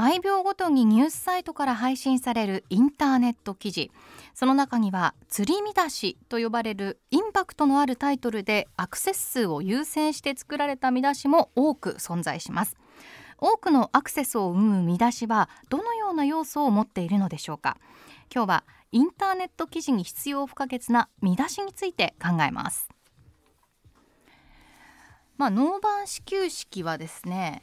毎秒ごとにニュースサイトから配信されるインターネット記事その中には釣り見出しと呼ばれるインパクトのあるタイトルでアクセス数を優先して作られた見出しも多く存在します多くのアクセスを生む見出しはどのような要素を持っているのでしょうか今日はインターネット記事に必要不可欠な見出しについて考えますまあ、ノーバン始球式はですね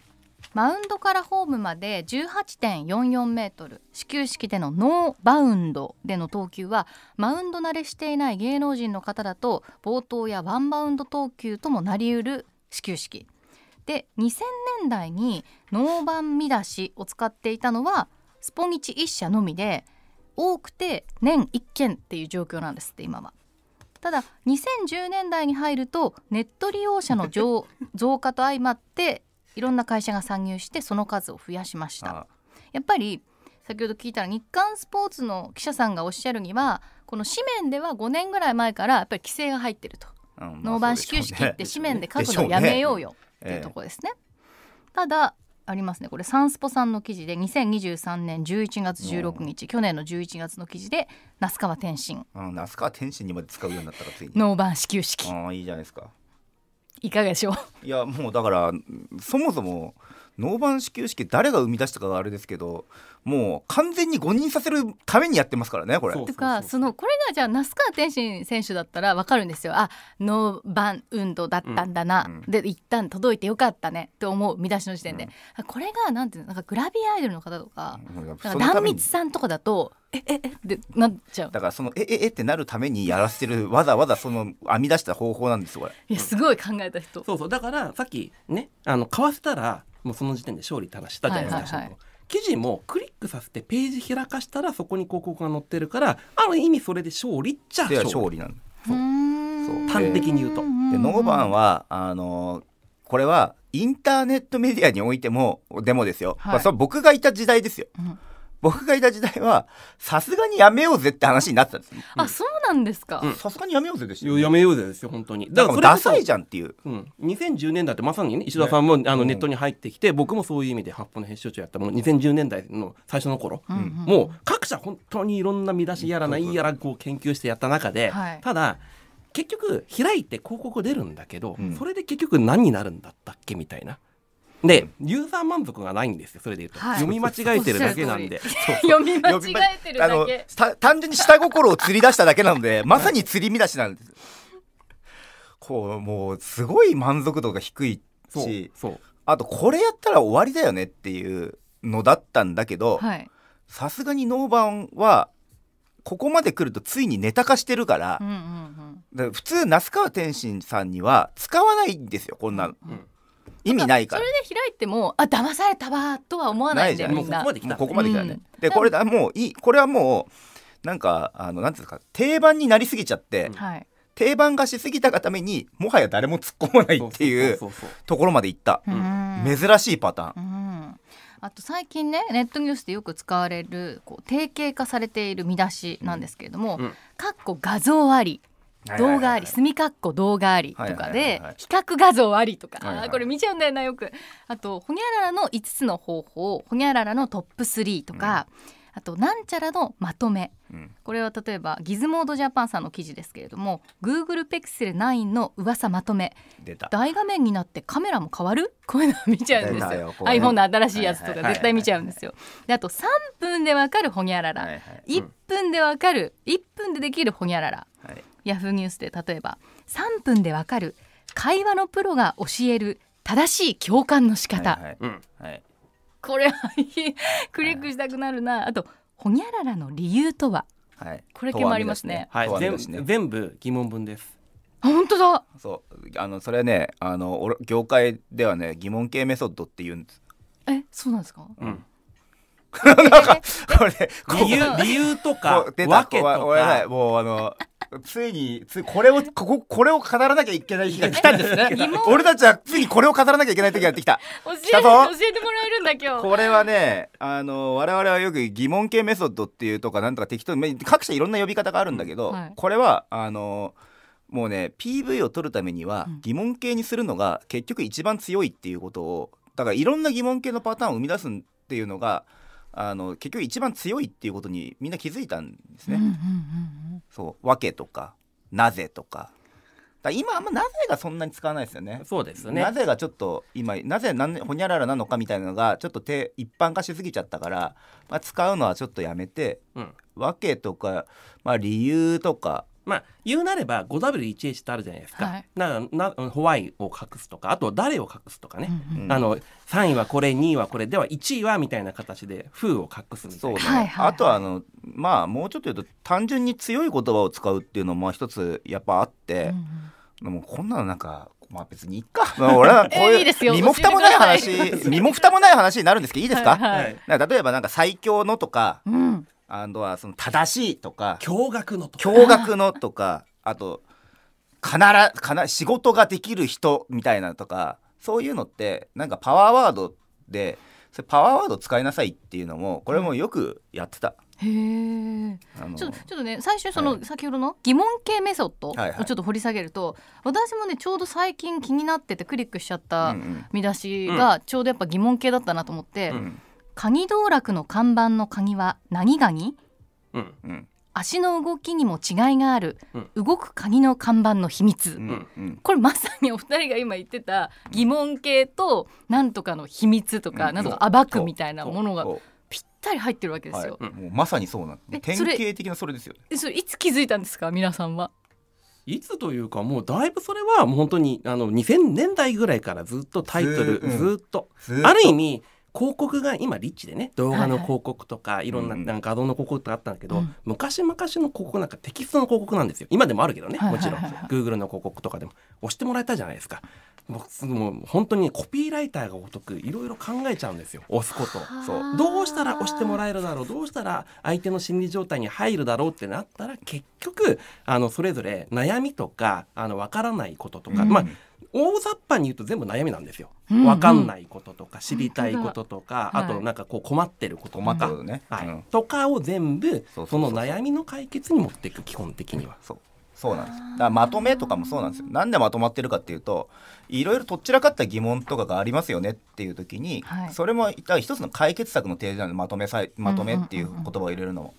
マウンドからホームまで18.44メートル始球式でのノーバウンドでの投球はマウンド慣れしていない芸能人の方だと冒頭やワンバウンド投球ともなりうる始球式で2000年代にノーバン見出しを使っていたのはスポニチ1社のみで多くて年1件っていう状況なんですって今は。ただ2010年代に入るとネット利用者の 増加と相まっていろんな会社が参入してその数を増やしましたやっぱり先ほど聞いたら日刊スポーツの記者さんがおっしゃるにはこの紙面では5年ぐらい前からやっぱり規制が入ってると、うんまあ、ノーバン始球式って紙面で書くのをやめようよっていうところですね。ねえー、ただありますねこれサンスポさんの記事で2023年11月16日、うん、去年の11月の記事で那須川天心、うん、那須川天心にまで使うようになったらついにノーバン始球式あいいじゃないですかいかがでしょういやもうだからそもそもノーバン始球式誰が生み出したかがあれですけどもう完全に誤認させるためにやってますからねこれ。とかそのこれがじゃあ那須川天心選手だったら分かるんですよあノーバン運動だったんだな、うん、で一旦届いてよかったねって思う見出しの時点で、うん、これがなんていうなんかグラビアアイドルの方とか,、ん、壇蜜さんとかだと。えええってなっちゃうだからそのえええってなるためにやらせてるわざわざその編み出した方法なんですよこれいやすごい考えた人、そうそうだからさっきねあの買わせたらもうその時点で勝利たらしたじゃないですか、はいはいはい、記事もクリックさせてページ開かしたらそこに広告が載ってるからある意味それで勝利っちゃ勝利なんそう端的に言うと。でノーバンはあのー、これはインターネットメディアにおいてもでもですよ、はい、まあ、それ僕がいた時代ですよ。うん僕がいた時代はさすがにやめようぜって話になってたんですあ、そうなんですか。さすがにやめようぜでした、ね、やめようぜですよ本当にだからダサいじゃんっていう、うん、2010年代ってまさに、ね、石田さんも、ね、あのネットに入ってきて、僕もそういう意味で発砲の編集長やったもの2010年代の最初の頃、うんもう各社本当にいろんな見出しやらないやらこう研究してやった中で、はい、ただ結局開いて広告出るんだけど、うん、それで結局何になるんだったっけみたいな。でユーザー満足がないんですよそれで言うと、はい、読み間違えてるだけなんで読み間違えてるだけ単純に下心を釣り出しただけなのでまさに釣り見出しなんですこうもうすごい満足度が低いしあとこれやったら終わりだよねっていうのだったんだけどさすがにノーバンはここまで来るとついにネタ化してるからうんうんうん、ら普通那須川天心さんには使わないんですよこんなの。うん意味ないからそれで開いてもあ騙されたわとは思わないんだよみんなここまでここまで来たね、でこれだもういいこれはもうなんかあのなんていうか定番になりすぎちゃって、はい定番化しすぎたがためにもはや誰も突っ込まないっていうところまでいった、珍しいパターン、うん、あと最近ねネットニュースでよく使われるこう定型化されている見出しなんですけれども「うん、かっこ画像あり」動画ありかっこ動画ありとかで比較画像ありとか、あこれ見ちゃうんだよなよくあとほにゃららの5つの方法ほにゃららのトップ3とか、あとなんちゃらのまとめ、うん、これは例えばギズモードジャパンさんの記事ですけれども Google ペクセル9の噂まとめ大画面になってカメラも変わるこういうの見ちゃうんですよよ、ね、iPhone の新しいやつとか絶対見ちゃうんですよ、であと3分でわかるほにゃらら、はいはい、1分でわかる1分でできるほにゃらら、はい、ヤフーニュースで例えば3分でわかる会話のプロが教える正しい共感の仕方、はいはいはい、これはクリックしたくなるなあと「ほにゃららの理由とは」はい、これ系もありますね。はい、ね、全部疑問文です。本当だ。そう、あの、それね、あの、業界ではね、疑問系メソッドって言うんです。え、そうなんですか。うん。なんか、これ、理由、理由とか、わけとか、いもう、あの。ついに、つい、これを、ここ、これを語らなきゃいけない日が来たんですね。俺たちはついにこれを語らなきゃいけない時がやってきた。教えて、教えてもらえるんだ今日。これはね、あの、我々はよく疑問系メソッドっていうとか、なんとか適当に、各社いろんな呼び方があるんだけど、はい、これは、あの、もうね、PV を取るためには疑問系にするのが結局一番強いっていうことを、だからいろんな疑問系のパターンを生み出すっていうのが、あの結局一番強いっていうことにみんな気づいたんですね。そうわけとかなぜとか今あんまなぜがそんなに使わないですよね。そうですね。なぜがちょっと今なぜなんほにゃららなのかみたいなのがちょっと手一般化しすぎちゃったから、まあ、使うのはちょっとやめて、うん、とか、まあ、理由とかまあ、言うなれば 5W1H ってあるじゃないですか、はい、ななホワイを隠すとかあと誰を隠すとかね、うんうん、あの3位はこれ2位はこれでは1位はみたいな形で風を隠すみたいな、ねはいはい、あとはあのまあもうちょっと言うと単純に強い言葉を使うっていうのも一つやっぱあって、うんうん、でもこんなのなんかまあ別にいっか。まあ、俺はこういう身も蓋もない話、身も蓋もない話になるんですけどいいですか。はいはい、か例えばなんか最強のとか、うあとはその正しいとか驚愕のとか驚愕のとか あと必ず仕事ができる人みたいなとかそういうのってなんかパワーワードでそれパワーワード使いなさいっていうのもこれもよくやってた。へえ。ちょっとちょっとね最初その先ほどの疑問系メソッドをちょっと掘り下げると、はいはい、私もねちょうど最近気になっててクリックしちゃった見出しがちょうどやっぱ疑問系だったなと思って、うんうん、鍵道楽の看板の鍵は何鍵うんうん足の動きにも違いがある、動く鍵の看板の秘密、うんうんこれまさにお二人が今言ってた疑問系となんとかの秘密とか、うなんとか暴くみたいなものがぴったり入ってるわけですよ。はいもうまさにそうなんでえ典それ型的なそれですよねえそれいつ気づいたんですか皆さんは。いつというかもうだいぶそれはもう本当にあの2000年代ぐらいからずっとタイトルずずっとずっとある意味広告が今リッチでね動画の広告とかいろんななんか画像の広告とかあったんだけど、昔々の広告なんかテキストの広告なんですよ今でもあるけどねもちろん Google の広告とかでも押してもらえたじゃないですか。僕もう本当にコピーライターがお得いろいろ考えちゃうんですよ押すことそうどうしたら押してもらえるだろうどうしたら相手の心理状態に入るだろうってなったら結局あのそれぞれ悩みとかあの分からないこととか、うん、まあ大雑把に言うと全部悩みなんですよ。わ、うん、かんないこととか知りたいこととか、うん、あとなんかこう困ってることとか、はい、ねはいとかを全部その悩みの解決に持っていく基本的には。そうそうなんですだまとめとかもそうなんですよ。なんでまとまってるかっていうといろいろとっちらかった疑問とかがありますよねっていう時に、はい、それも一つの解決策の提示なのでまとめさえまとめっていう言葉を入れるのも。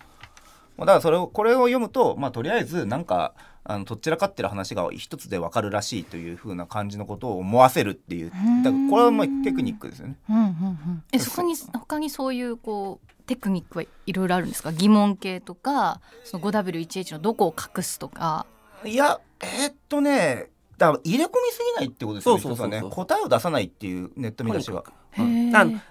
うだからそれをこれを読むと、まあ、とりあえずなんかあのどちらかってる話が一つでわかるらしいというふうな感じのことを思わせるっていうだからこれはまあテクニックですよね。ううんうん、えそこに他にそういうこうテクニックはいろいろあるんですか疑問形とかその 5W1H のどこを隠すとか。いやえー、っとねだ入れ込みすぎないってことですよね答えを出さないっていうネット見出しが。はい、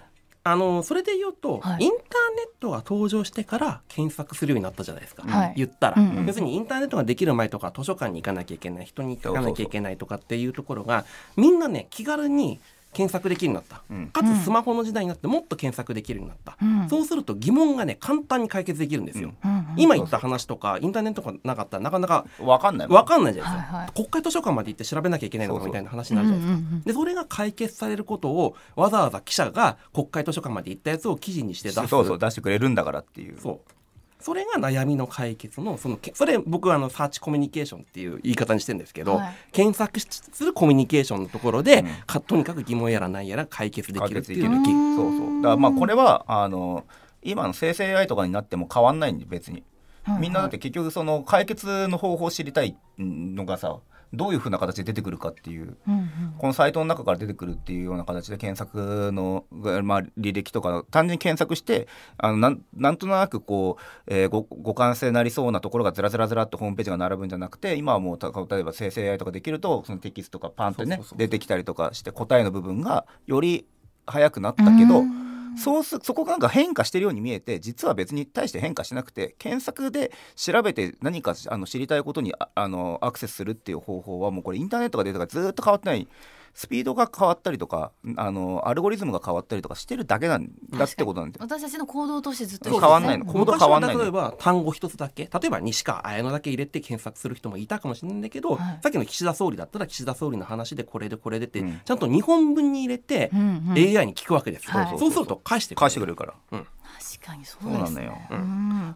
あのそれで言うと、はい、インターネットが登場してから検索するようになったじゃないですか、はい、言ったら、うんうん、要するにインターネットができる前とか図書館に行かなきゃいけない人に行かなきゃいけないとかっていうところがみんなね気軽に検索できるようになった、うん、かつスマホの時代になってもっと検索できるようになった、うん、そうすると疑問がね簡単に解決できるんですよ。うん今言った話とかインターネットがなかったらなかなか分かんない分かんないじゃないですか、はいはい、国会図書館まで行って調べなきゃいけないのかみたいな話になるじゃないですか、ううでそれが解決されることをわざわざ記者が国会図書館まで行ったやつを記事にして出すそうそう出してくれるんだからっていうそうそれが悩みの解決のそのそれ僕はあのサーチコミュニケーションっていう言い方にしてるんですけど、はい、検索するコミュニケーションのところで、うん、とにかく疑問やら何やら解決できるっていうそうそうだからまあこれはあの今の生成 AI とかになっても変わんないんで別に、みんなだって結局その解決の方法を知りたいのがさどういうふうな形で出てくるかっていう、うんうん、このサイトの中から出てくるっていうような形で検索の、まあ、履歴とか単純に検索してあのなんなんとなくこう、えー、ご互換性なりそうなところがずらずらずらっとホームページが並ぶんじゃなくて今はもう例えば生成 AI とかできるとそのテキストとかパンってね出てきたりとかして答えの部分がより早くなったけど。うんそうすそこがなんか変化してるように見えて実は別に対して変化しなくて検索で調べて何かあの知りたいことにあのアクセスするっていう方法はもうこれインターネットが出たからずっと変わってないスピードが変わったりとかあのアルゴリズムが変わったりとかしてるだけなんだってことなんで私たちの行動としてずっと、ね、変わんないの行動変わんない例えば単語一つだけ例えば西川綾乃だけ入れて検索する人もいたかもしれないんだけど、はい、さっきの岸田総理だったら岸田総理の話でこれでこれでって、うん、ちゃんと日本文に入れて、うんうん、AI に聞くわけです、はい、そうすると返してくれる返してくれるから、うん、確かにそうですね、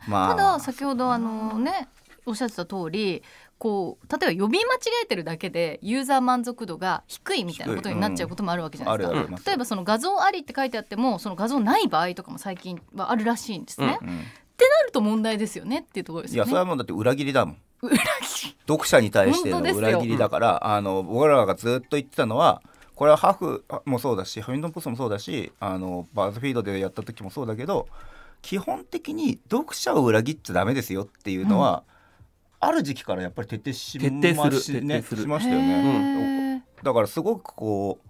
ただ先ほどあのねおっしゃってた通りこう例えば呼び間違えてるだけでユーザー満足度が低いみたいなことになっちゃうこともあるわけじゃないですか、うん、例えばその画像ありって書いてあってもその画像ない場合とかも最近はあるらしいんですね、うんうん、ってなると問題ですよねっていうところですよねいやそれはもうだって裏切りだもん裏切り読者に対しての裏切りだからあの僕らがずっと言ってたのはこれはハフもそうだしハミントン・ポストもそうだしあのバズフィードでやった時もそうだけど基本的に読者を裏切っちゃダメですよっていうのは、ある時期からやっぱり徹底し底し,、ね、しましたよね、だからすごくこう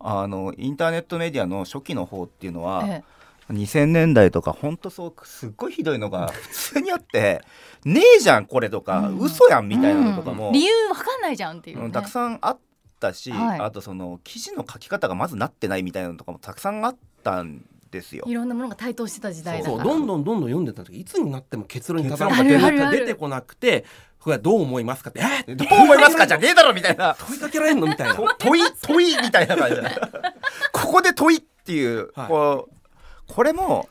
あのインターネットメディアの初期の方っていうのは、2000年代とかほんとそうすっごいひどいのが 普通にあって「ねえじゃんこれ」とか「うん、嘘やん」みたいなのとかも、うん、理由わかんないじゃんっていう、ねうん、たくさんあったし、はい、あとその記事の書き方がまずなってないみたいなのとかもたくさんあったんですよ。いろんなものが台頭してた時代だからどんどんどんどん読んでた時いつになっても結論にたどりが出てこなくてこれはどう思いますかって「えどう思いますか?」じゃねえだろみたいな問いかけられんのみたいな問い問いみたいな感じここで問いっていう、はい、こうこれも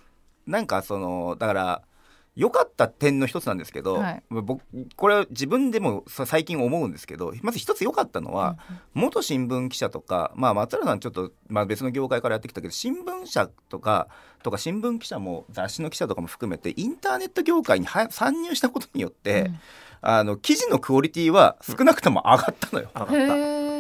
なんかそのだから良かった点の一つなんですけど、はい、僕これは自分でも最近思うんですけどまず一つ良かったのは、元新聞記者とか、まあ、松浦さんちょっと、まあ、別の業界からやってきたけど新聞社とかとか新聞記者も雑誌の記者とかも含めてインターネット業界に参入したことによって、うん、あの記事のクオリティは少なくとも上がったのよ。うん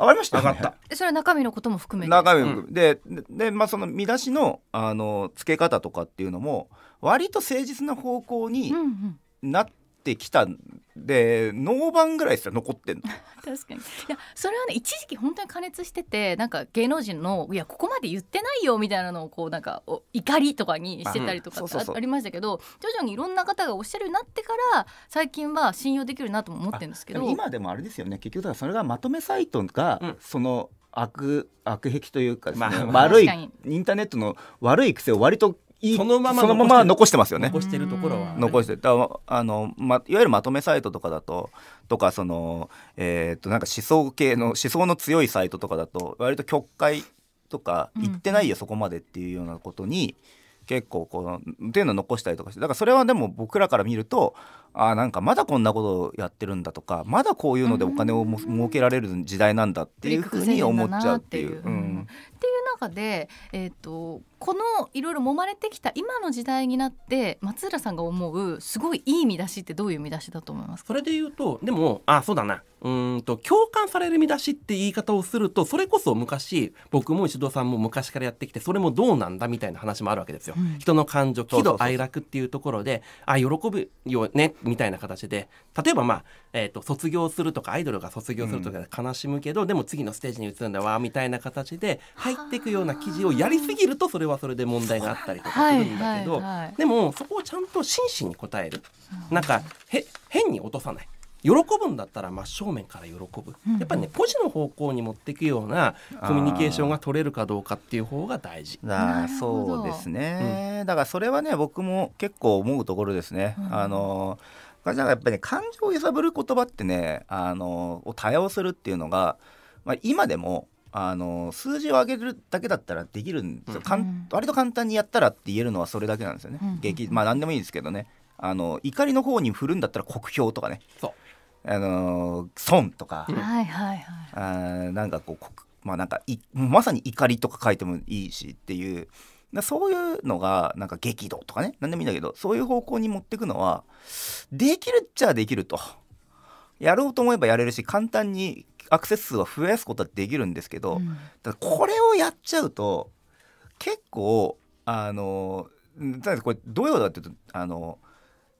上がりました、ね、上がった。それは中身のことも含めて。中身も含めて、うん、ででまあその見出しのあの付け方とかっていうのも割と誠実な方向になってってきたんでノーバンぐらいですよ残ってんの 確かにいやそれはね一時期本当に加熱しててなんか芸能人のいやここまで言ってないよみたいなのをこうなんか怒りとかにしてたりとかありましたけど徐々にいろんな方がおっしゃるようになってから最近は信用できるなとも思ってるんですけど今でもあれですよね結局だからそれがまとめサイトが、うん、その悪悪癖というか、ねまあ、悪いインターネットの悪い癖を割とそのままそのまま残してますよね残してるところは残してだあの、ま、いわゆるまとめサイトとかだととかそのえっ、となんか思想系の思想の強いサイトとかだと割と曲解とか言ってないよ、うん、そこまでっていうようなことに結構こうっていうのを残したりとかしてだからそれはでも僕らから見るとあなんかまだこんなことやってるんだとかまだこういうのでお金をも、うん、儲けられる時代なんだっていうふうに思っちゃうっていう。っていう中で、えーと、このいろいろ揉まれてきた今の時代になって松浦さんが思うすごいいい見出しってどういう見出しだと思いますそれで言うとでもあそうだなうんと共感される見出しって言い方をするとそれこそ昔僕も石戸さんも昔からやってきてそれもどうなんだみたいな話もあるわけですよ。うん、人の感情喜怒哀楽っていうところであ喜ぶよねみたいな形で例えばまあ、えーと、卒業するとかアイドルが卒業するとか悲しむけど、うん、でも次のステージに移るんだわみたいな形で入っていくような記事をやりすぎるとそれはそれで問題があったりとかするんだけど、でもそこをちゃんと真摯に答える、うん、なんかへ変に落とさない。喜ぶんだったら真正面から喜ぶ、やっぱりねポジの方向に持っていくようなコミュニケーションが取れるかどうかっていう方が大事あそうですね、うん、だからそれはね僕も結構思うところですね、うん、あのやっぱり、ね、感情を揺さぶる言葉ってねあのを多用するっていうのが、まあ、今でもあの数字を上げるだけだったらできるんですよ、うん、割と簡単にやったらって言えるのはそれだけなんですよね、うん、まあ何でもいいんですけどねあの怒りの方に振るんだったら酷評とかねそうあの損とか、はいはいはいあなんかこうまあなんかいまさに怒りとか書いてもいいしっていうそういうのがなんか激怒とかね何でもいいんだけどそういう方向に持っていくのはできるっちゃできるとやろうと思えばやれるし簡単にアクセス数は増やすことはできるんですけど、うん、これをやっちゃうと結構あのどういうことかっていうとあの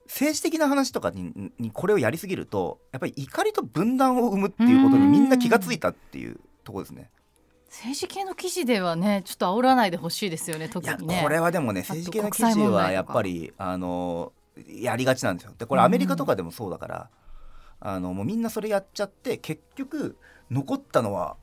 政治的な話とかににこれをやりすぎるとやっぱり怒りと分断を生むっていうことにみんな気が付いたっていうとこですね。政治系の記事ではねちょっと煽らないでほしいですよね特にねこれはでもね政治系の記事はやっぱりあのやりがちなんですよでこれアメリカとかでもそうだから、あのもうみんなそれやっちゃって結局残ったのは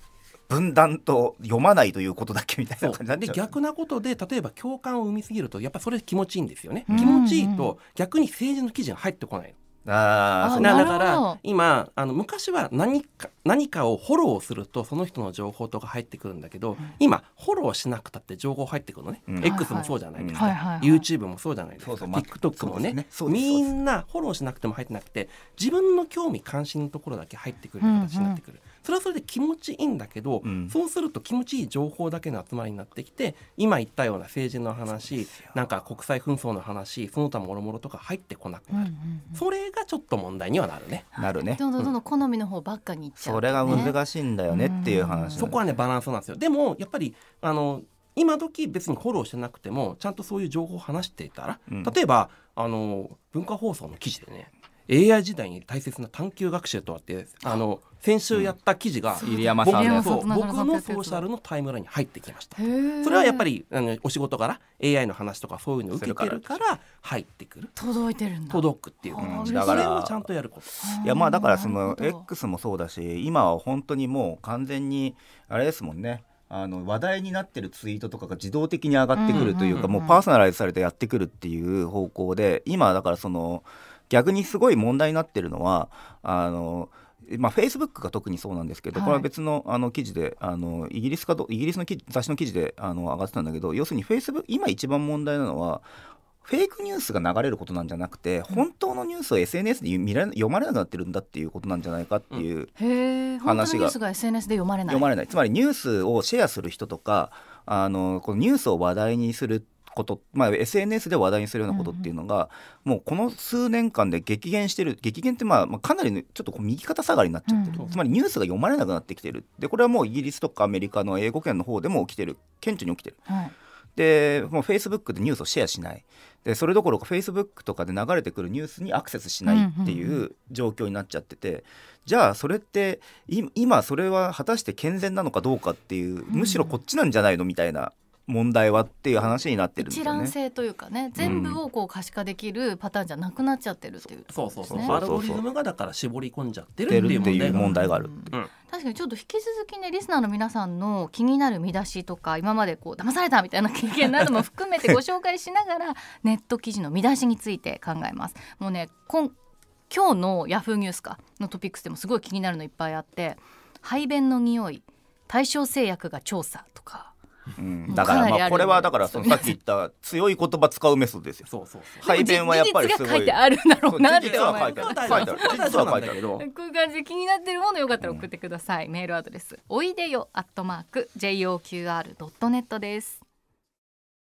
分断と読まないということだけみたいな感じなで逆なことで例えば共感を生みすぎるとやっぱそれ気持ちいいんですよね、うん気持ちいいと逆に政治の記事が入ってこないあなだから今あの昔は何か何かをフォローするとその人の情報とか入ってくるんだけど、うん、今フォローしなくたって情報入ってくるのね、うん、X もそうじゃないですか、はいはい、YouTube もそうじゃないですか、はいはいはい、TikTok もね、ね、みんなフォローしなくても入ってなくて自分の興味関心のところだけ入ってくるような形になってくる、それはそれで気持ちいいんだけど、うん、そうすると気持ちいい情報だけの集まりになってきて今言ったような政治の話なんか国際紛争の話その他もろもろとか入ってこなくなる、うんうんうん、それがちょっと問題にはなるね。なるね。どんどんどんどん好みの方ばっかにいっちゃう、ね、それが難しいんだよねっていう話、ね、そこはねバランスなんですよ。でもやっぱりあの今時別にフォローしてなくてもちゃんとそういう情報を話していたら、うん、例えばあの文化放送の記事でね、AI 時代に大切な探究学習とあってあの先週やった記事が、うん、入山さんの僕のソーシャルのタイムラインに入ってきましたそれはやっぱりあのお仕事から AI の話とかそういうのを受けてるから入ってくる届いてるんだ届くっていう、感じだからそれちゃんとやることいやまあだからその X もそうだし今は本当にもう完全にあれですもんねあの話題になってるツイートとかが自動的に上がってくるというか、もうパーソナライズされてやってくるっていう方向で今だからその逆にすごい問題になってるのはあのまあ、フェイスブックが特にそうなんですけど、これは別のあの記事であのイギリスかどイギリスの雑誌の記事であの上がってたんだけど要するにフェイスブック今一番問題なのはフェイクニュースが流れることなんじゃなくて、本当のニュースを SNS で見られ読まれなくなってるんだっていうことなんじゃないかっていう話が,、ースが SNS で読まれない読まれないつまりニュースをシェアする人とかあのこのニュースを話題にすること、まあ、SNS で話題にするようなことっていうのが、うん、もうこの数年間で激減してる激減って、まあ、まあかなり、ね、ちょっと右肩下がりになっちゃってる、うん、つまりニュースが読まれなくなってきてるでこれはもうイギリスとかアメリカの英語圏の方でも起きてる顕著に起きてる。はいでもうフェイスブックでニュースをシェアしないでそれどころかフェイスブックとかで流れてくるニュースにアクセスしないっていう状況になっちゃってて、うんうん、じゃあそれって今それは果たして健全なのかどうかっていうむしろこっちなんじゃないのみたいな問題はっていう話になってるんですよね。一覧性というかね全部をこう可視化できるパターンじゃなくなっちゃってるっていう、ねうん、そうそうそうアルゴリズムがだから絞り込んじゃってるっていう問題がある、うん、確かにちょっと引き続きねリスナーの皆さんの気になる見出しとか今までこう騙されたみたいな経験なども含めてご紹介しながら ネット記事の見出しについて考えます。もうねこん今日のヤフーニュースかのトピックスでもすごい気になるのいっぱいあって排便の匂い対象製薬が調査とかうん、だからまあこれはだからそのさっき言った強い言葉使うメソッドですよ。そうそうそう排便はやっぱりすごい。書いてあるんだろうなって思います。実は書いてある。実は書いてある。こういう感じで気になってるものよかったら送ってください。メールアドレスおいでよアットマーク joqr ドットネットです。